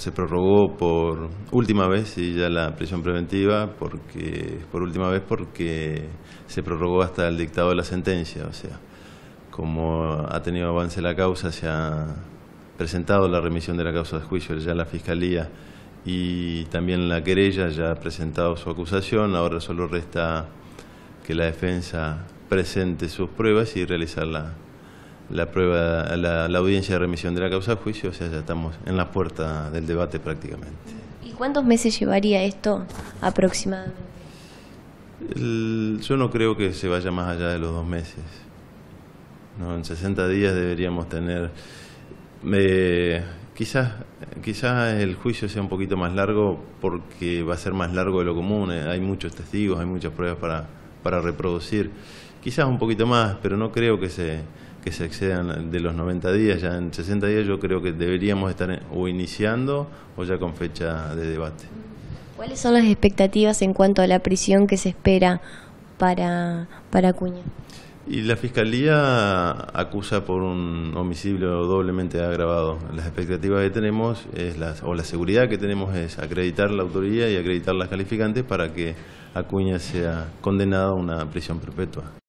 se prorrogó por última vez y ya la prisión preventiva porque por última vez porque se prorrogó hasta el dictado de la sentencia, o sea, como ha tenido avance la causa se ha presentado la remisión de la causa de juicio ya la fiscalía y también la querella ya ha presentado su acusación, ahora solo resta que la defensa presente sus pruebas y realizarla. la la prueba, la, audiencia de remisión de la causa de juicio, o sea, ya estamos en la puerta del debate prácticamente. ¿Y cuántos meses llevaría esto aproximadamente? yo no creo que se vaya más allá de los dos meses. No, en 60 días deberíamos tener... quizás, quizás el juicio sea un poquito más largo porque va a ser más largo de lo común. Eh, hay muchos testigos, hay muchas pruebas para, para reproducir. Quizás un poquito más, pero no creo que se que se excedan de los 90 días, ya en 60 días yo creo que deberíamos estar o iniciando o ya con fecha de debate. ¿Cuáles son las expectativas en cuanto a la prisión que se espera para, para Acuña? Y la Fiscalía acusa por un homicidio doblemente agravado. Las expectativas que tenemos, es o la seguridad que tenemos es acreditar la autoría y acreditar las calificantes para que Acuña sea condenado a una prisión perpetua.